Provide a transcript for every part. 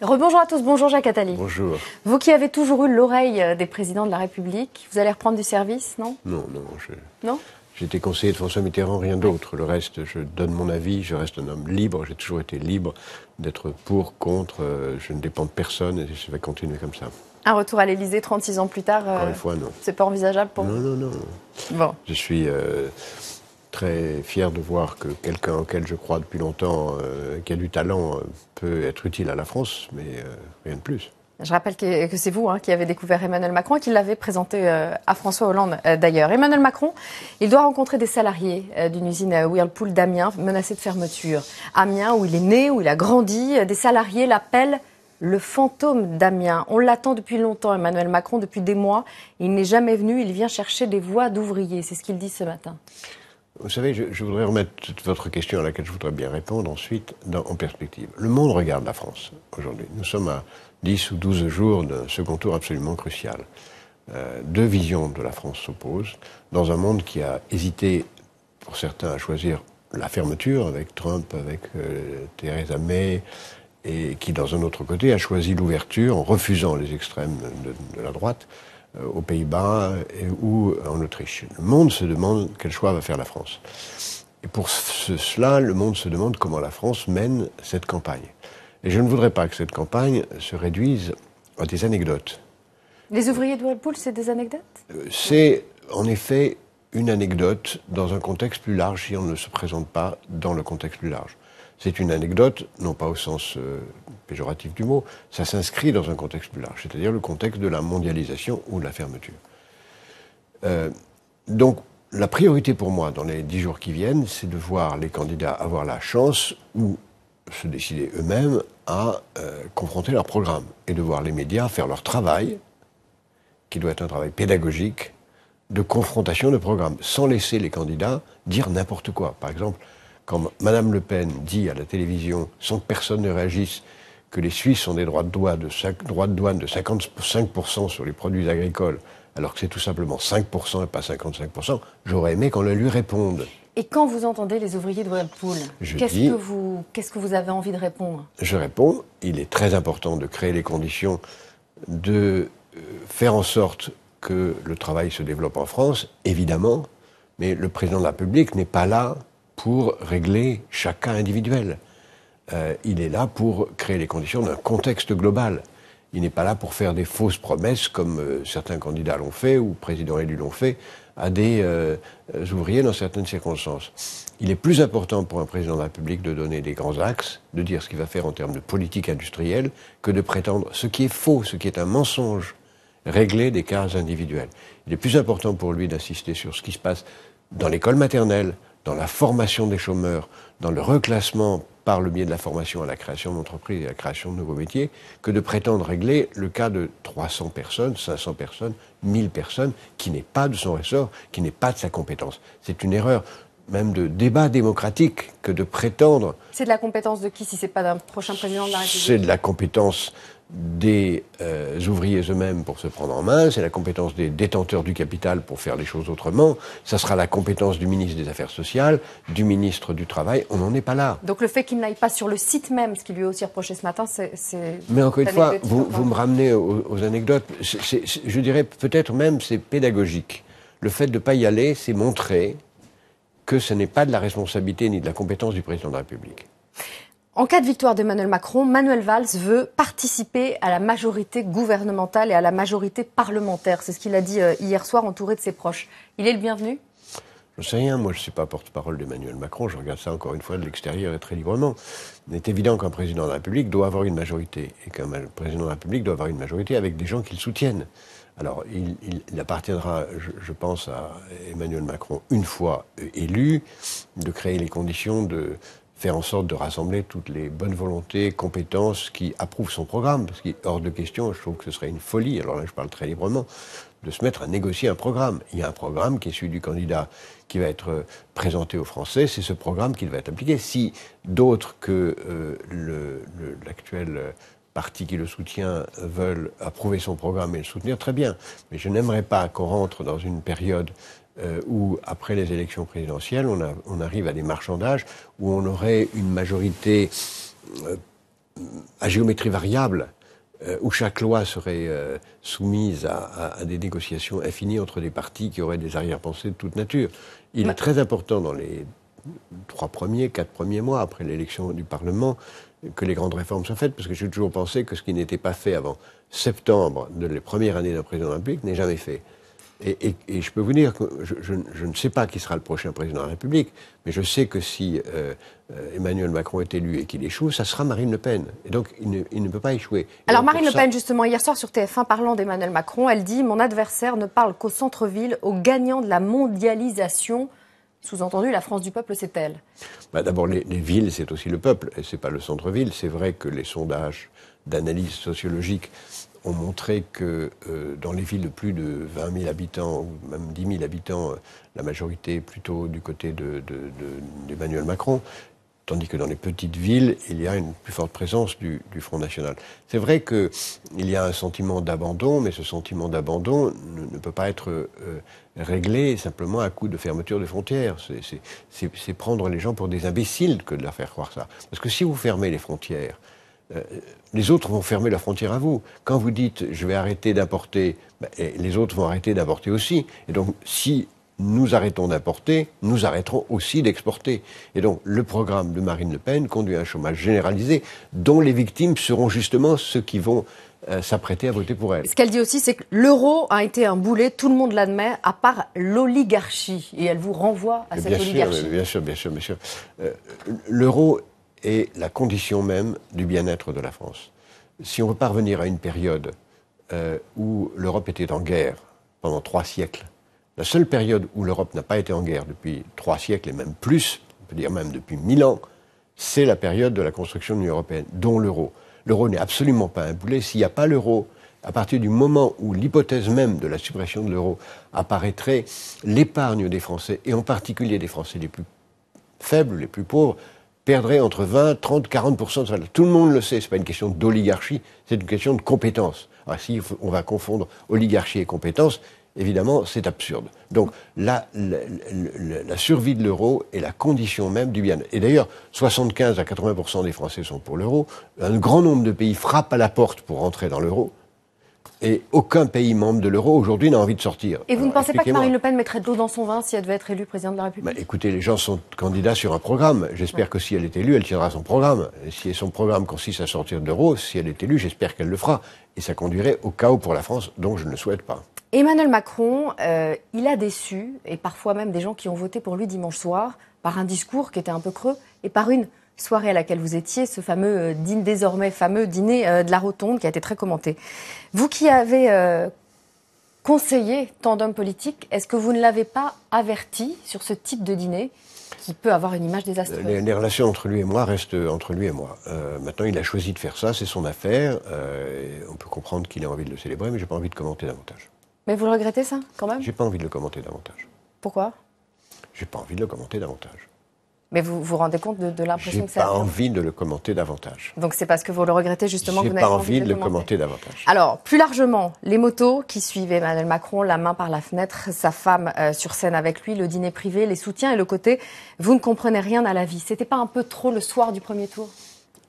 Rebonjour à tous, bonjour Jacques Attali. Bonjour. Vous qui avez toujours eu l'oreille euh, des présidents de la République, vous allez reprendre du service, non Non, non. Je... Non J'étais conseiller de François Mitterrand, rien d'autre. Le reste, je donne mon avis, je reste un homme libre, j'ai toujours été libre d'être pour, contre, euh, je ne dépends de personne et je vais continuer comme ça. Un retour à l'Élysée 36 ans plus tard euh, Encore une fois, non. C'est pas envisageable pour moi. Non, non, non. Bon. Je suis très fier de voir que quelqu'un auquel je crois depuis longtemps, euh, qui a du talent, euh, peut être utile à la France, mais euh, rien de plus. Je rappelle que, c'est vous hein, qui avez découvert Emmanuel Macron et qui l'avez présenté euh, à François Hollande d'ailleurs. Emmanuel Macron, il doit rencontrer des salariés d'une usine Whirlpool d'Amiens menacée de fermeture. Amiens, où il est né, où il a grandi, des salariés l'appellent le fantôme d'Amiens. On l'attend depuis longtemps, Emmanuel Macron, depuis des mois. Il n'est jamais venu, il vient chercher des voix d'ouvriers. C'est ce qu'il dit ce matin. Vous savez, je, voudrais remettre votre question à laquelle je voudrais bien répondre ensuite en perspective. Le monde regarde la France aujourd'hui. Nous sommes à 10 ou 12 jours d'un second tour absolument crucial. Euh, deux visions de la France s'opposent dans un monde qui a hésité, pour certains, à choisir la fermeture avec Trump, avec euh, Theresa May, et qui, dans un autre côté, a choisi l'ouverture en refusant les extrêmes de la droite euh, aux Pays-Bas ou euh, en Autriche. Le monde se demande quel choix va faire la France. Et pour cela, le monde se demande comment la France mène cette campagne. Et je ne voudrais pas que cette campagne se réduise à des anecdotes. Les ouvriers de Walpole, c'est des anecdotes euh, C'est en effet une anecdote dans un contexte plus large si on ne se présente pas dans le contexte plus large. C'est une anecdote, non pas au sens euh, péjoratif du mot, ça s'inscrit dans un contexte plus large, c'est-à-dire le contexte de la mondialisation ou de la fermeture. Euh, donc, la priorité pour moi dans les dix jours qui viennent, c'est de voir les candidats avoir la chance ou se décider eux-mêmes à euh, confronter leur programme et de voir les médias faire leur travail, qui doit être un travail pédagogique, de confrontation de programme, sans laisser les candidats dire n'importe quoi. Par exemple, quand Madame Le Pen dit à la télévision, sans que personne ne réagisse, que les Suisses ont des droits de, de, douane de 55% sur les produits agricoles, alors que c'est tout simplement 5% et pas 55%, j'aurais aimé qu'on le lui réponde. Et quand vous entendez les ouvriers de Whirlpool, qu'est-ce que vous avez envie de répondre Je réponds, il est très important de créer les conditions de euh, faire en sorte que le travail se développe en France, évidemment, mais le président de la République n'est pas là pour régler chacun individuel. Euh, il est là pour créer les conditions d'un contexte global. Il n'est pas là pour faire des fausses promesses, comme euh, certains candidats l'ont fait ou présidents élus l'ont fait, à des euh, ouvriers dans certaines circonstances. Il est plus important pour un président de la République de donner des grands axes, de dire ce qu'il va faire en termes de politique industrielle, que de prétendre ce qui est faux, ce qui est un mensonge, régler des cas individuels. Il est plus important pour lui d'insister sur ce qui se passe dans l'école maternelle, dans la formation des chômeurs, dans le reclassement par le biais de la formation à la création d'entreprises et à la création de nouveaux métiers, que de prétendre régler le cas de 300 personnes, 500 personnes, 1000 personnes, qui n'est pas de son ressort, qui n'est pas de sa compétence. C'est une erreur même de débat démocratique que de prétendre. C'est de la compétence de qui si ce pas d'un prochain président de la République C'est de la compétence des euh, ouvriers eux-mêmes pour se prendre en main, c'est la compétence des détenteurs du capital pour faire les choses autrement, ça sera la compétence du ministre des Affaires sociales, du ministre du Travail, on n'en est pas là. Donc le fait qu'il n'aille pas sur le site même, ce qui lui est aussi reproché ce matin, c'est... Mais encore une fois, vous, me ramenez aux, anecdotes, je dirais peut-être même c'est pédagogique. Le fait de ne pas y aller, c'est montrer que ce n'est pas de la responsabilité ni de la compétence du président de la République. En cas de victoire d'Emmanuel Macron, Manuel Valls veut participer à la majorité gouvernementale et à la majorité parlementaire. C'est ce qu'il a dit euh, hier soir entouré de ses proches. Il est le bienvenu Je ne sais rien, moi je ne suis pas porte-parole d'Emmanuel Macron, je regarde ça encore une fois de l'extérieur et très librement. Il est évident qu'un président de la République doit avoir une majorité, et qu'un président de la République doit avoir une majorité avec des gens qu'il soutiennent. Alors, il, appartiendra, je, pense, à Emmanuel Macron, une fois euh, élu, de créer les conditions de faire en sorte de rassembler toutes les bonnes volontés, compétences qui approuvent son programme, parce qu'il hors de question, je trouve que ce serait une folie, alors là je parle très librement, de se mettre à négocier un programme. Il y a un programme qui est celui du candidat qui va être euh, présenté aux Français, c'est ce programme qu'il va être appliqué. Si d'autres que euh, l'actuel partis qui le soutient euh, veulent approuver son programme et le soutenir, très bien. Mais je n'aimerais pas qu'on rentre dans une période euh, où, après les élections présidentielles, on, arrive à des marchandages où on aurait une majorité euh, à géométrie variable, où chaque loi serait soumise à, des négociations infinies entre des partis qui auraient des arrière-pensées de toute nature. Il est très important dans les trois premiers, quatre premiers mois après l'élection du Parlement que les grandes réformes soient faites, parce que j'ai toujours pensé que ce qui n'était pas fait avant septembre de les premières années d'un président de la République n'est jamais fait. Et, je peux vous dire que je, ne sais pas qui sera le prochain président de la République, mais je sais que si euh, euh, Emmanuel Macron est élu et qu'il échoue, ça sera Marine Le Pen. Et donc, il ne, peut pas échouer. Alors, Marine Le Pen, justement, hier soir sur TF1, parlant d'Emmanuel Macron, elle dit Mon adversaire ne parle qu'au centre-ville, aux gagnants de la mondialisation sous-entendu, la France du peuple, c'est elle. Bah, d'abord, les, villes, c'est aussi le peuple, et ce n'est pas le centre-ville. C'est vrai que les sondages d'analyse sociologique ont montré que euh, dans les villes de plus de 20 000 habitants, ou même 10 000 habitants, euh, la majorité plutôt du côté d'Emmanuel de, Macron, tandis que dans les petites villes, il y a une plus forte présence du, Front National. C'est vrai qu'il y a un sentiment d'abandon, mais ce sentiment d'abandon ne, peut pas être euh, réglé simplement à coup de fermeture des frontières. C'est prendre les gens pour des imbéciles que de leur faire croire ça. Parce que si vous fermez les frontières, euh, les autres vont fermer la frontière à vous. Quand vous dites je vais arrêter d'importer, ben, les autres vont arrêter d'importer aussi. Et donc si nous arrêtons d'importer, nous arrêterons aussi d'exporter. Et donc le programme de Marine Le Pen conduit à un chômage généralisé dont les victimes seront justement ceux qui vont euh, s'apprêter à voter pour elle. Ce qu'elle dit aussi, c'est que l'euro a été un boulet, tout le monde l'admet, à part l'oligarchie. Et elle vous renvoie à cette oligarchie. bien sûr, bien sûr, bien sûr. Euh, l'euro est la condition même du bien-être de la France. Si on veut parvenir à une période euh, où l'Europe était en guerre pendant trois siècles, la seule période où l'Europe n'a pas été en guerre depuis trois siècles et même plus, on peut dire même depuis mille ans, c'est la période de la construction de l'Union européenne, dont l'euro. L'euro n'est absolument pas un boulet. S'il n'y a pas l'euro, à partir du moment où l'hypothèse même de la suppression de l'euro apparaîtrait, l'épargne des Français, et en particulier des Français les plus faibles, les plus pauvres, perdrait entre 20, 30, 40 de valeur. Tout le monde le sait, ce n'est pas une question d'oligarchie, c'est une question de compétence. Alors si on va confondre oligarchie et compétence, évidemment, c'est absurde. Donc la, survie de l'euro est la condition même du bien. Et d'ailleurs, 75 à 80 des Français sont pour l'euro. Un grand nombre de pays frappent à la porte pour entrer dans l'euro. Et aucun pays membre de l'euro aujourd'hui n'a envie de sortir. Et vous ne pensez pas que Marine Le Pen mettrait de l'eau dans son vin si elle devait être élue présidente de la République bah, Écoutez, les gens sont candidats sur un programme. J'espère que si elle est élue, elle tiendra son programme. si son programme consiste à sortir de l'euro, si elle est élue, j'espère qu'elle le fera. Et ça conduirait au chaos pour la France, dont je ne le souhaite pas. Emmanuel Macron, euh, il a déçu, et parfois même des gens qui ont voté pour lui dimanche soir, par un discours qui était un peu creux et par une soirée à laquelle vous étiez, ce fameux euh, dîner, désormais fameux dîner euh, de la Rotonde qui a été très commenté. Vous qui avez conseillé tant d'hommes politiques, est-ce que vous ne l'avez pas averti sur ce type de dîner qui peut avoir une image désastreuse. Les, relations entre lui et moi restent entre lui et moi. maintenant, il a choisi de faire ça, c'est son affaire. on peut comprendre qu'il a envie de le célébrer, mais je n'ai pas envie de commenter davantage. Mais vous le regrettez ça, quand même J'ai pas envie de le commenter davantage. Pourquoi J'ai pas envie de le commenter davantage. Mais vous vous rendez compte de, l'impression que ça. J'ai pas envie de le commenter davantage. Donc c'est parce que vous le regrettez justement que vous n'avez pas envie, envie de, le commenter. davantage. Alors plus largement, les motos qui suivaient Emmanuel Macron, la main par la fenêtre, sa femme euh, sur scène avec lui, le dîner privé, les soutiens et le côté vous ne comprenez rien à la vie. C'était pas un peu trop le soir du premier tour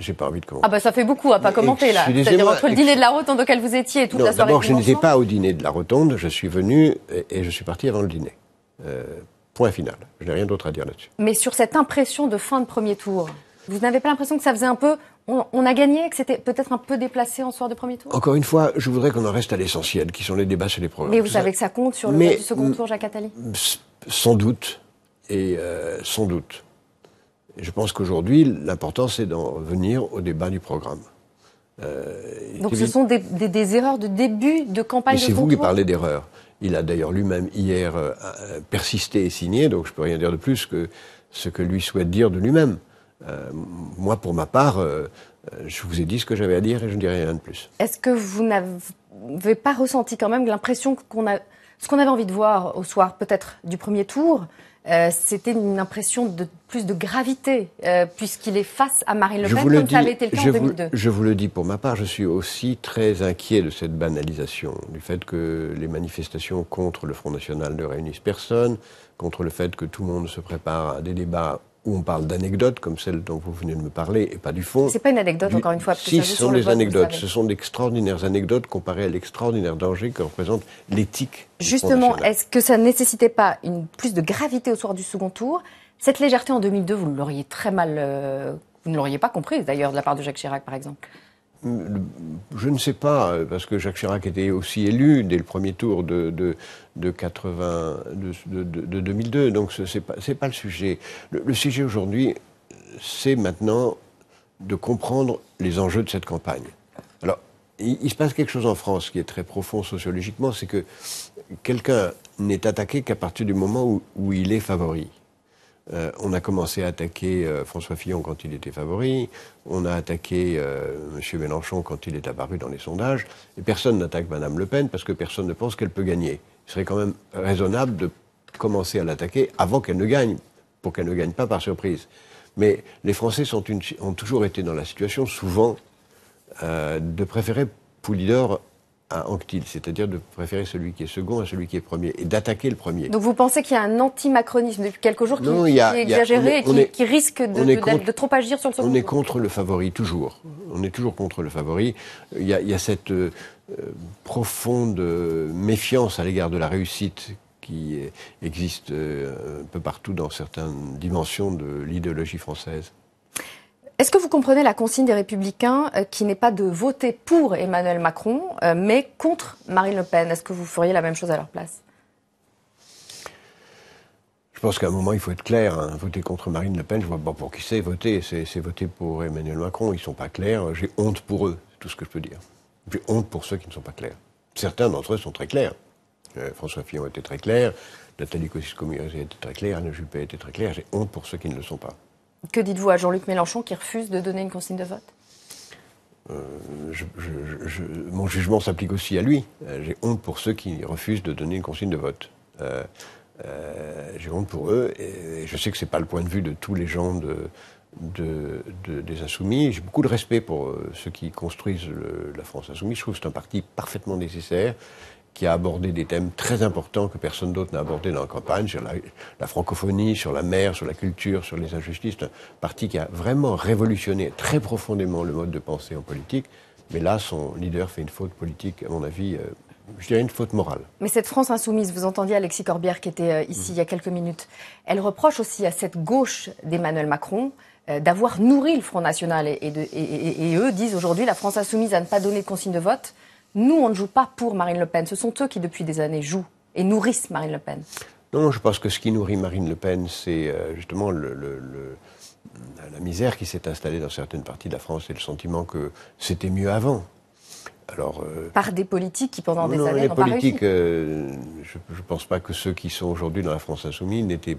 j'ai pas envie de commenter. Ah bah ça fait beaucoup à pas commenter là. C'est-à-dire entre le dîner de la rotonde auquel vous étiez et toute la soirée. D'abord, je n'étais pas au dîner de la rotonde. Je suis venu et, je suis parti avant le dîner. Euh, point final. Je n'ai rien d'autre à dire là-dessus. Mais sur cette impression de fin de premier tour, vous n'avez pas l'impression que ça faisait un peu on, a gagné, que c'était peut-être un peu déplacé en soir de premier tour Encore une fois, je voudrais qu'on en reste à l'essentiel, qui sont les débats sur les programmes. Mais vous savez que ça compte sur le mais, du second tour, Jacques Attali Sans doute, et euh, sans doute je pense qu'aujourd'hui, l'important, c'est d'en venir au débat du programme. Euh, donc ce sont des, erreurs de début de campagne. Mais c'est vous qui parlez d'erreurs. Il a d'ailleurs lui-même hier euh, euh, persisté et signé, donc je peux rien dire de plus que ce que lui souhaite dire de lui-même. moi, pour ma part, je vous ai dit ce que j'avais à dire et je ne dirai rien de plus. Est-ce que vous n'avez pas ressenti quand même l'impression qu'on a ce qu'on avait envie de voir au soir peut-être du premier tour euh, c'était une impression de plus de gravité, euh, puisqu'il est face à Marine Le Pen, comme ça avait été le cas en 2002. je vous le dis pour ma part, je suis aussi très inquiet de cette banalisation, du fait que les manifestations contre le Front National ne réunissent personne, contre le fait que tout le monde se prépare à des débats où on parle d'anecdotes comme celle dont vous venez de me parler et pas du fond. C'est pas une anecdote encore une fois. si, ce sont des anecdotes. Ce sont d'extraordinaires anecdotes comparées à l'extraordinaire danger que représente l'éthique. Justement, est-ce que ça ne nécessitait pas une plus de gravité au soir du second tour Cette légèreté en 2002, vous l'auriez très mal, euh, vous ne l'auriez pas comprise d'ailleurs de la part de Jacques Chirac, par exemple je ne sais pas, euh, parce que Jacques Chirac était aussi élu dès le premier tour de, 2002, donc ce n'est pas, le sujet. Le, sujet aujourd'hui, c'est maintenant de comprendre les enjeux de cette campagne. Alors, il, se passe quelque chose en France qui est très profond sociologiquement, c'est que quelqu'un n'est attaqué qu'à partir du moment où il est favori. Euh, on a commencé à attaquer euh, François Fillon quand il était favori, on a attaqué euh, M. Mélenchon quand il est apparu dans les sondages, et personne n'attaque Mme Le Pen parce que personne ne pense qu'elle peut gagner. Il serait quand même raisonnable de commencer à l'attaquer avant qu'elle ne gagne, pour qu'elle ne gagne pas par surprise. Mais les Français ont toujours été dans la situation, souvent, de préférer Poulidor à c'est-à-dire de préférer celui qui est second à celui qui est premier et d'attaquer le premier. Donc vous pensez qu'il y a un anti-macronisme depuis quelques jours qui, est exagéré et qui, risque de, de, trop agir sur le second On est contre le favori, toujours. On est toujours contre le favori. Il y a, cette euh, profonde euh, méfiance à l'égard de la réussite qui existe euh, un peu partout dans certaines dimensions de l'idéologie française. Est-ce que vous comprenez la consigne des Républicains euh, qui n'est pas de voter pour Emmanuel Macron, euh, mais contre Marine Le Pen Est-ce que vous feriez la même chose à leur place je pense qu'à un moment, il faut être clair. Hein. Voter contre Marine Le Pen, je vois pas pour qui c'est voter. C'est voter pour Emmanuel Macron. Ils sont pas clairs. J'ai honte pour eux, C'est tout ce que je peux dire. J'ai honte pour ceux qui ne sont pas clairs. Certains d'entre eux sont très clairs. Euh, François Fillon était très clair. Nathalie Kosciusko-Morizet était très claire. Anne Juppé était très claire. J'ai honte pour ceux qui ne le sont pas. Que dites-vous à Jean-Luc Mélenchon qui refuse de donner une consigne de vote euh, mon jugement s'applique aussi à lui. Euh, j'ai honte pour ceux qui refusent de donner une consigne de vote. Euh, j'ai honte pour eux. Et, je sais que ce n'est pas le point de vue de tous les gens des Insoumis. J'ai beaucoup de respect pour ceux qui construisent la France Insoumise. Je trouve que c'est un parti parfaitement nécessaire qui a abordé des thèmes très importants que personne d'autre n'a abordé dans la campagne, sur la, francophonie, sur la mer, sur la culture, sur les injustices. Un parti qui a vraiment révolutionné très profondément le mode de pensée en politique. Mais là, son leader fait une faute politique, à mon avis, euh, je dirais une faute morale. Mais cette France insoumise, vous entendiez Alexis Corbière qui était euh, ici mm. il y a quelques minutes, elle reproche aussi à cette gauche d'Emmanuel Macron euh, d'avoir nourri le Front National. Et, eux disent aujourd'hui la France insoumise à ne pas donner de consigne de vote nous, on ne joue pas pour Marine Le Pen. Ce sont eux qui, depuis des années, jouent et nourrissent Marine Le Pen. Non, je pense que ce qui nourrit Marine Le Pen, c'est euh, justement la misère qui s'est installée dans certaines parties de la France et le sentiment que c'était mieux avant. Alors, euh, Par des politiques qui, pendant des années, n'ont pas réussi. politiques, euh, je ne pense pas que ceux qui sont aujourd'hui dans la France insoumise n'étaient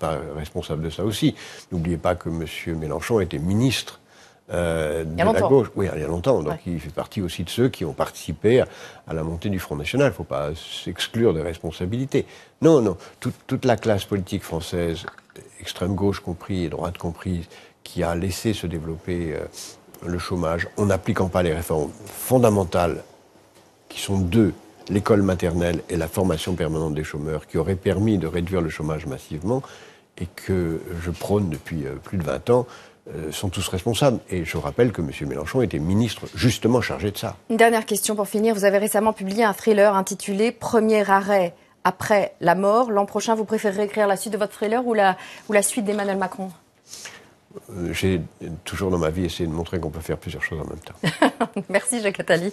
pas responsables de ça aussi. N'oubliez pas que M. Mélenchon était ministre euh, de la gauche. Oui, il y a longtemps. Donc il fait partie aussi de ceux qui ont participé à, la montée du Front National. Il ne faut pas s'exclure des responsabilités. Non, non. Toute, la classe politique française, extrême gauche compris et droite comprise, qui a laissé se développer euh, le chômage en n'appliquant pas les réformes fondamentales, qui sont deux, l'école maternelle et la formation permanente des chômeurs, qui auraient permis de réduire le chômage massivement, et que je prône depuis euh, plus de 20 ans, euh, sont tous responsables. Et je rappelle que M. Mélenchon était ministre justement chargé de ça. Une dernière question pour finir. Vous avez récemment publié un thriller intitulé Premier arrêt après la mort. L'an prochain, vous préférez écrire la suite de votre thriller ou la, ou la suite d'Emmanuel Macron euh, J'ai toujours dans ma vie essayé de montrer qu'on peut faire plusieurs choses en même temps. Merci Jacques Attali.